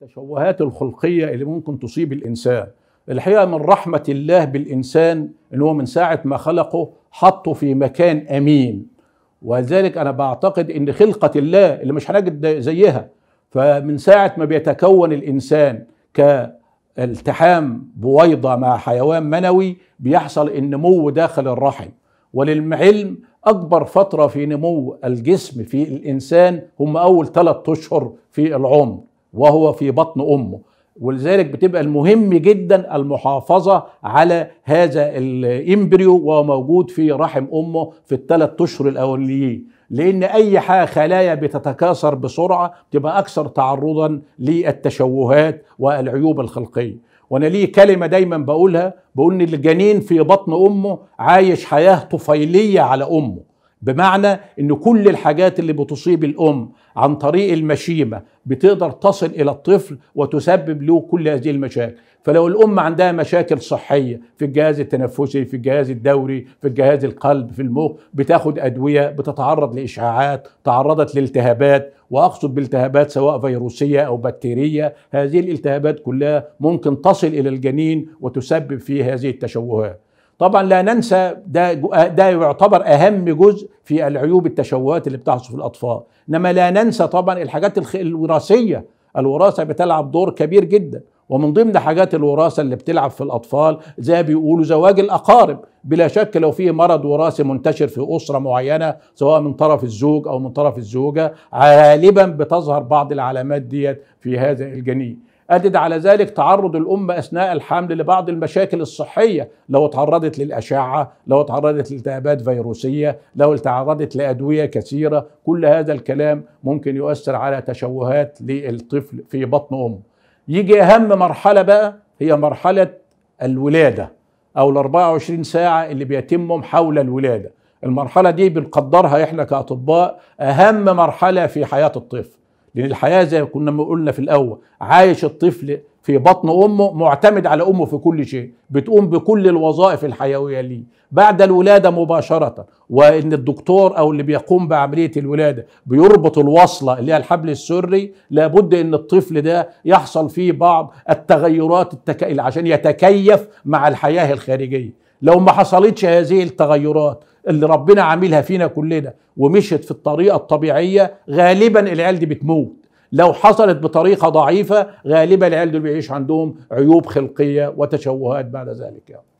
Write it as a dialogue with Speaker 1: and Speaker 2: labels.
Speaker 1: التشوهات الخلقية اللي ممكن تصيب الإنسان الحقيقة من رحمة الله بالإنسان إن هو من ساعة ما خلقه حطه في مكان أمين ولذلك أنا بعتقد إن خلقة الله اللي مش هنجد زيها فمن ساعة ما بيتكون الإنسان كالتحام بويضة مع حيوان منوي بيحصل النمو داخل الرحم وللعلم أكبر فترة في نمو الجسم في الإنسان هم أول ثلاثة أشهر في العمر وهو في بطن أمه ولذلك بتبقى المهم جدا المحافظة على هذا الإمبريو وهو موجود في رحم أمه في الثلاث أشهر الأوليين لأن أي خلايا بتتكاثر بسرعة بتبقى أكثر تعرضا للتشوهات والعيوب الخلقية وأنا لي كلمة دايما بقولها بقول إن الجنين في بطن أمه عايش حياة طفيلية على أمه بمعنى ان كل الحاجات اللي بتصيب الام عن طريق المشيمه بتقدر تصل الى الطفل وتسبب له كل هذه المشاكل فلو الام عندها مشاكل صحيه في الجهاز التنفسي في الجهاز الدوري في الجهاز القلب في المخ بتاخد ادويه بتتعرض لاشعاعات تعرضت لالتهابات واقصد بالتهابات سواء فيروسيه او بكتيريه هذه الالتهابات كلها ممكن تصل الى الجنين وتسبب فيه هذه التشوهات طبعا لا ننسى ده آه، ده يعتبر اهم جزء في العيوب التشوهات اللي بتحصل في الاطفال انما لا ننسى طبعا الحاجات الوراثيه الوراثه بتلعب دور كبير جدا ومن ضمن حاجات الوراثه اللي بتلعب في الاطفال زي بيقولوا زواج الاقارب بلا شك لو في مرض وراثي منتشر في اسره معينه سواء من طرف الزوج او من طرف الزوجه غالبا بتظهر بعض العلامات ديت في هذا الجنين أدد على ذلك تعرض الأمة أثناء الحمل لبعض المشاكل الصحية لو تعرضت للأشعة لو تعرضت لالتهابات فيروسية لو تعرضت لأدوية كثيرة كل هذا الكلام ممكن يؤثر على تشوهات للطفل في بطن أمه يجي أهم مرحلة بقى هي مرحلة الولادة أو ال 24 ساعة اللي بيتمهم حول الولادة المرحلة دي بنقدرها إحنا كأطباء أهم مرحلة في حياة الطفل لان الحياه زي ما كنا قلنا في الاول عايش الطفل في بطن امه معتمد على امه في كل شيء بتقوم بكل الوظائف الحيويه ليه بعد الولاده مباشره وان الدكتور او اللي بيقوم بعمليه الولاده بيربط الوصله اللي هي الحبل السري لابد ان الطفل ده يحصل فيه بعض التغيرات التك... عشان يتكيف مع الحياه الخارجيه لو ما حصلتش هذه التغيرات اللي ربنا عاملها فينا كلنا ومشت في الطريقه الطبيعيه غالبا العيال دي بتموت لو حصلت بطريقه ضعيفه غالبا العيال دول بيعيش عندهم عيوب خلقيه وتشوهات بعد ذلك يعني.